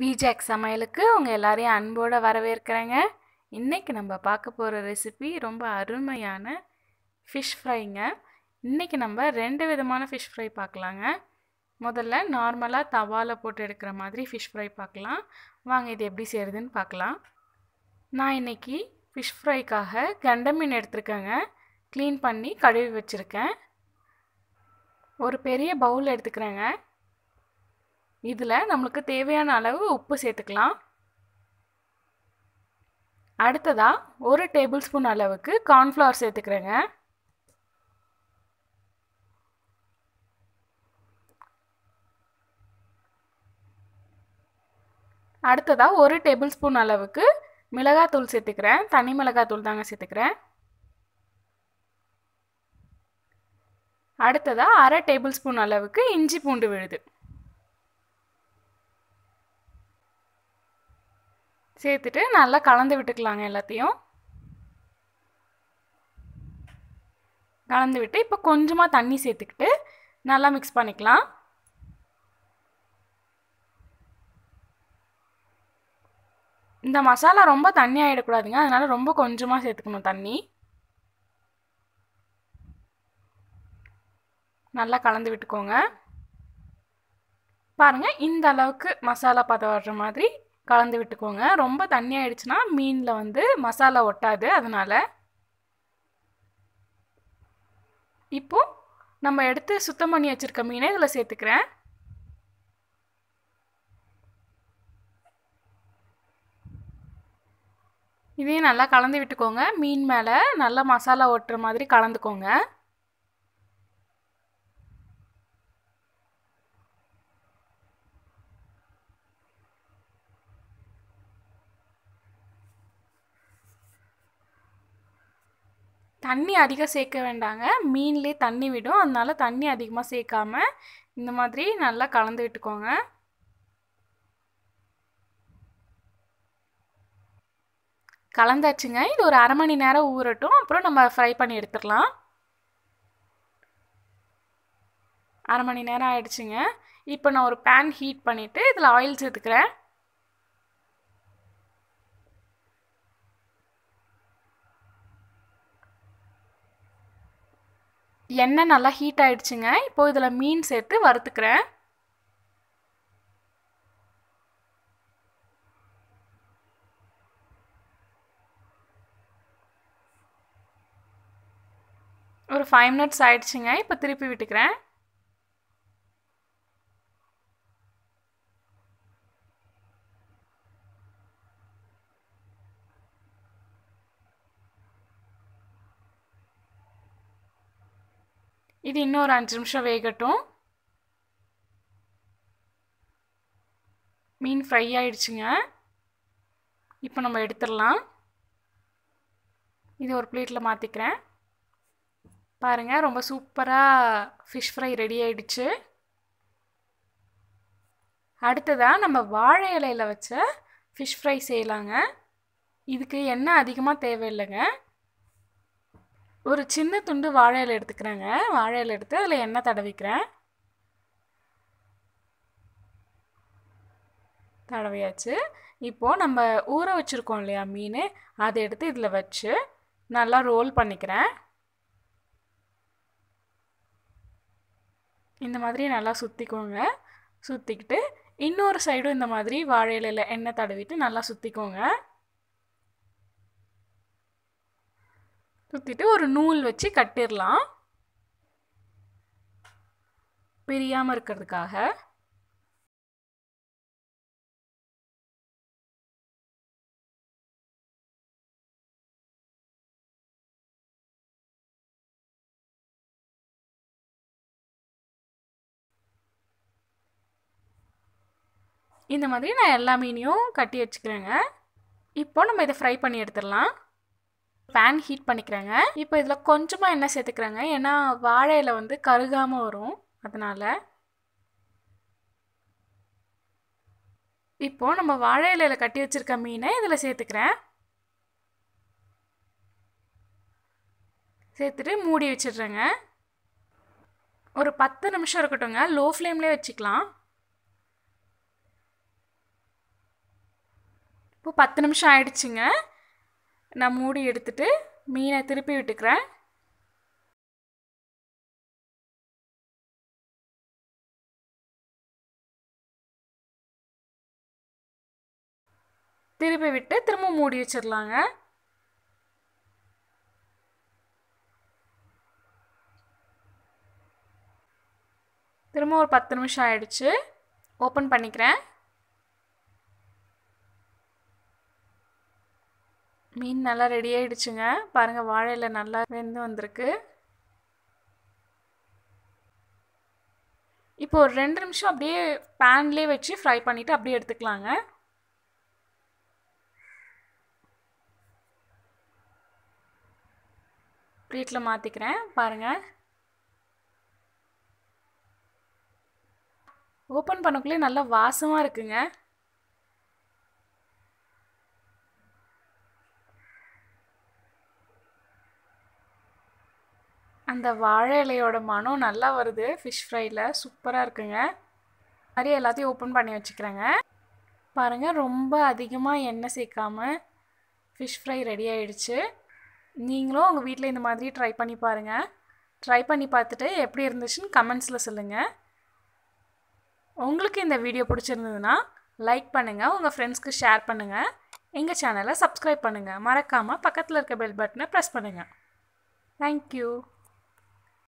விஜாக் சமையலுக்கு உங்கள் எல்லாரையும் அன்போடு வரவேற்கிறேங்க இன்றைக்கி நம்ம பார்க்க போகிற ரெசிபி ரொம்ப அருமையான ஃபிஷ் ஃப்ரைங்க இன்றைக்கி நம்ம ரெண்டு விதமான ஃபிஷ் ஃப்ரை பார்க்கலாங்க முதல்ல நார்மலாக தவாவில் போட்டு எடுக்கிற மாதிரி ஃபிஷ் ஃப்ரை பார்க்கலாம் வாங்க இது எப்படி செய்கிறதுன்னு பார்க்கலாம் நான் இன்றைக்கி ஃபிஷ் ஃப்ரைக்காக கண்டை மீன் எடுத்திருக்கேங்க க்ளீன் பண்ணி கழுவி வச்சுருக்கேன் ஒரு பெரிய பவுல் எடுத்துக்கிறேங்க இதில் நம்மளுக்கு தேவையான அளவு உப்பு சேர்த்துக்கலாம் அடுத்ததாக ஒரு டேபிள் ஸ்பூன் அளவுக்கு கார்ன்ஃப்ளவர் சேர்த்துக்கிறேங்க அடுத்ததாக ஒரு டேபிள் ஸ்பூன் அளவுக்கு மிளகாத்தூள் சேர்த்துக்கிறேன் தனி மிளகாத்தூள் தாங்க சேர்த்துக்கிறேன் அடுத்ததாக அரை டேபிள் ஸ்பூன் அளவுக்கு இஞ்சி பூண்டு விழுது சேர்த்துட்டு நல்லா கலந்து விட்டுக்கலாங்க எல்லாத்தையும் கலந்து விட்டு இப்போ கொஞ்சமாக தண்ணி சேர்த்துக்கிட்டு நல்லா மிக்ஸ் பண்ணிக்கலாம் இந்த மசாலா ரொம்ப தண்ணி ஆகிடக்கூடாதுங்க அதனால் ரொம்ப கொஞ்சமாக சேர்த்துக்கணும் தண்ணி நல்லா கலந்து விட்டுக்கோங்க பாருங்கள் இந்த அளவுக்கு மசாலா பதம் வர்ற மாதிரி கலந்து விட்டுக்கோங்க ரொம்ப தண்ணி ஆயிடுச்சுன்னா மீனில் வந்து மசாலா ஒட்டாது அதனால் இப்போது நம்ம எடுத்து சுத்தம் பண்ணி வச்சுருக்க மீனை இதில் சேர்த்துக்கிறேன் இதையும் நல்லா கலந்து விட்டுக்கோங்க மீன் மேலே நல்லா மசாலா ஒட்டுற மாதிரி கலந்துக்கோங்க தண்ணி அதிகம் சேர்க்க வேண்டாங்க மீன்லேயே தண்ணி விடும் அதனால் தண்ணி அதிகமாக சேர்க்காம இந்த மாதிரி நல்லா கலந்து விட்டுக்கோங்க கலந்தாச்சுங்க இது ஒரு அரை மணி நேரம் ஊறட்டும் அப்புறம் நம்ம ஃப்ரை பண்ணி எடுத்துடலாம் அரை மணி நேரம் ஆயிடுச்சுங்க இப்போ நான் ஒரு பேன் ஹீட் பண்ணிவிட்டு இதில் ஆயில் சேர்த்துக்கிறேன் எண்ணெய் நல்லா ஹீட் ஆயிடுச்சுங்க இப்போ இதில் மீன் சேர்த்து வறுத்துக்கிறேன் ஒரு ஃபைவ் மினிட்ஸ் ஆயிடுச்சுங்க இப்போ திருப்பி விட்டுக்கிறேன் இது இன்னும் அஞ்சு நிமிஷம் வேகட்டும் மீன் ஃப்ரை ஆயிடுச்சுங்க இப்போ நம்ம எடுத்துடலாம் இது ஒரு பிளேட்டில் மாற்றிக்கிறேன் பாருங்கள் ரொம்ப சூப்பராக ஃபிஷ் ஃப்ரை ரெடி ஆயிடுச்சு அடுத்ததாக நம்ம வாழை இலையில் வச்ச ஃபிஷ் ஃப்ரை செய்யலாங்க இதுக்கு எண்ணெய் அதிகமாக தேவையில்லைங்க ஒரு சின்ன துண்டு வாழையில் எடுத்துக்கிறேங்க வாழையில் எடுத்து அதில் எண்ணெய் தடவிக்கிறேன் தடவையாச்சு இப்போது நம்ம ஊற வச்சுருக்கோம் இல்லையா மீன் அதை எடுத்து இதில் வச்சு நல்லா ரோல் பண்ணிக்கிறேன் இந்த மாதிரி நல்லா சுற்றிக்கோங்க சுற்றிக்கிட்டு இன்னொரு சைடும் இந்த மாதிரி வாழையில எண்ணெய் தடவிட்டு நல்லா சுற்றிக்கோங்க சுற்றிட்டு ஒரு நூல் வச்சு கட்டிடலாம் பிரியாமல் இருக்கிறதுக்காக இந்த மாதிரி நான் எல்லா மீனையும் கட்டி வச்சுக்கிறேங்க இப்போ நம்ம இதை ஃப்ரை பண்ணி எடுத்துடலாம் பேன் ஹீட் பண்ணிக்கிறேங்க இப்போ இதில் கொஞ்சமாக என்ன சேர்த்துக்கிறேங்க ஏன்னா வாழையில் வந்து கருகாமல் வரும் அதனால் இப்போது நம்ம வாழை இலையில் கட்டி வச்சுருக்க மீனை இதில் சேர்த்துக்கிறேன் சேர்த்துட்டு மூடி வச்சிடுறேங்க ஒரு பத்து நிமிஷம் இருக்கட்டும்ங்க லோ ஃப்ளேம்லேயே வச்சுக்கலாம் இப்போ பத்து நிமிஷம் ஆயிடுச்சுங்க நான் மூடி எடுத்துட்டு மீனை திருப்பி விட்டுக்கிறேன் திருப்பி விட்டு திரும்ப மூடி வச்சிடலாங்க திரும்ப ஒரு பத்து நிமிஷம் ஆயிடுச்சு ஓப்பன் பண்ணிக்கிறேன் மீன் நல்லா ரெடி ஆகிடுச்சுங்க பாருங்கள் வாழையில் நல்லா வெந்து வந்திருக்கு இப்போ ஒரு ரெண்டு நிமிஷம் அப்படியே பேன்லேயே வச்சு ஃப்ரை பண்ணிவிட்டு அப்படியே எடுத்துக்கலாங்க ப்ளேட்டில் மாற்றிக்கிறேன் பாருங்கள் ஓப்பன் பண்ணக்குள்ளே நல்லா வாசமாக இருக்குங்க அந்த வாழை இலையோட மனம் நல்லா வருது ஃபிஷ் ஃப்ரைல சூப்பராக இருக்குங்க மாதிரி எல்லாத்தையும் ஓப்பன் பண்ணி வச்சுக்கிறேங்க பாருங்கள் ரொம்ப அதிகமாக எண்ணெய் சேர்க்காமல் ஃபிஷ் ஃப்ரை ரெடி ஆகிடுச்சு நீங்களும் உங்கள் வீட்டில் இந்த மாதிரி ட்ரை பண்ணி பாருங்கள் ட்ரை பண்ணி பார்த்துட்டு எப்படி இருந்துச்சுன்னு கமெண்ட்ஸில் சொல்லுங்கள் உங்களுக்கு இந்த வீடியோ பிடிச்சிருந்ததுன்னா லைக் பண்ணுங்கள் உங்கள் ஃப்ரெண்ட்ஸ்க்கு ஷேர் பண்ணுங்கள் எங்கள் சேனலை சப்ஸ்கிரைப் பண்ணுங்கள் மறக்காமல் பக்கத்தில் இருக்க பெல் பட்டனை ப்ரெஸ் பண்ணுங்கள் தேங்க்யூ